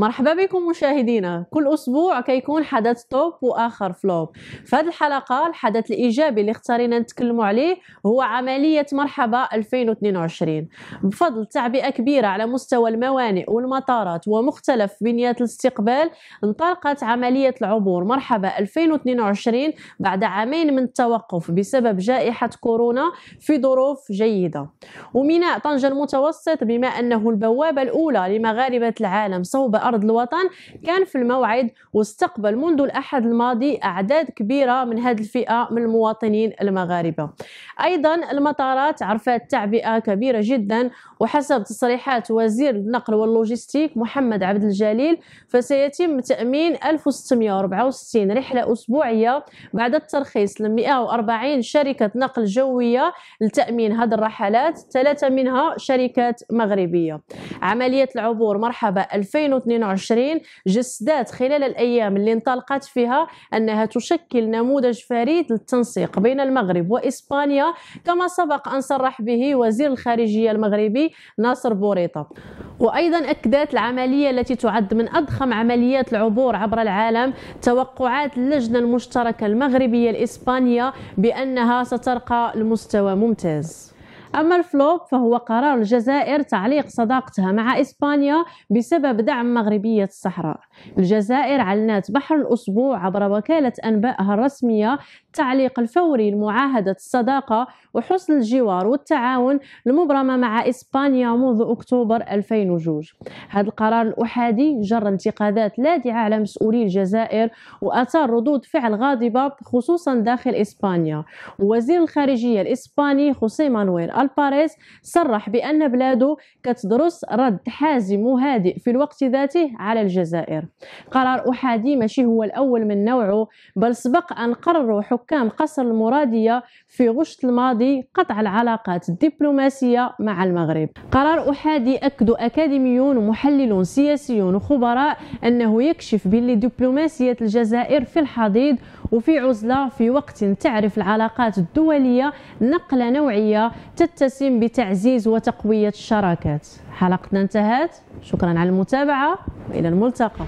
مرحبا بكم مشاهدينا كل أسبوع كيكون حدث توب وآخر فلوب في هذه الحلقة الحدث الإيجابي اللي اختارينا نتكلموا عليه هو عملية مرحبا 2022 بفضل تعبئة كبيرة على مستوى الموانئ والمطارات ومختلف بنيات الاستقبال انطلقت عملية العبور مرحبا 2022 بعد عامين من التوقف بسبب جائحة كورونا في ظروف جيدة وميناء طنجة المتوسط بما أنه البوابة الأولى لمغاربة العالم صوب أرض الوطن كان في الموعد واستقبل منذ الأحد الماضي أعداد كبيرة من هذه الفئة من المواطنين المغاربة أيضا المطارات عرفت تعبئة كبيرة جدا وحسب تصريحات وزير النقل واللوجستيك محمد عبد الجليل فسيتم تأمين 1664 رحلة أسبوعية بعد الترخيص ل 140 شركة نقل جوية لتأمين هذه الرحلات ثلاثة منها شركات مغربية عملية العبور مرحبا 2022 2022 جسدات خلال الأيام اللي انطلقت فيها أنها تشكل نموذج فريد للتنسيق بين المغرب وإسبانيا كما سبق أن صرح به وزير الخارجية المغربي ناصر بوريطة وأيضا أكدت العملية التي تعد من أضخم عمليات العبور عبر العالم توقعات اللجنة المشتركة المغربية الإسبانية بأنها سترقى لمستوى ممتاز أما الفلوب فهو قرار الجزائر تعليق صداقتها مع إسبانيا بسبب دعم مغربية الصحراء الجزائر علنت بحر الأسبوع عبر وكالة أنبائها الرسمية التعليق الفوري لمعاهدة الصداقة وحسن الجوار والتعاون المبرمة مع إسبانيا منذ أكتوبر 2002 هذا القرار الأحادي جر انتقادات لاذعة على مسؤولي الجزائر وأثار ردود فعل غاضبة خصوصا داخل إسبانيا وزير الخارجية الإسباني خوسيه مانويل الباريس صرح بأن بلاده كتدرس رد حازم وهادئ في الوقت ذاته على الجزائر قرار أحادي ماشي هو الأول من نوعه بل سبق أن قرروا حكام قصر المرادية في غشت الماضي قطع العلاقات الدبلوماسية مع المغرب قرار أحادي أكد أكاديميون ومحللون سياسيون وخبراء أنه يكشف باللي دبلوماسية الجزائر في الحضيض وفي عزلة في وقت تعرف العلاقات الدولية نقلة نوعية تت تتسم بتعزيز وتقوية الشراكات حلقتنا انتهت شكرا على المتابعة وإلى الملتقى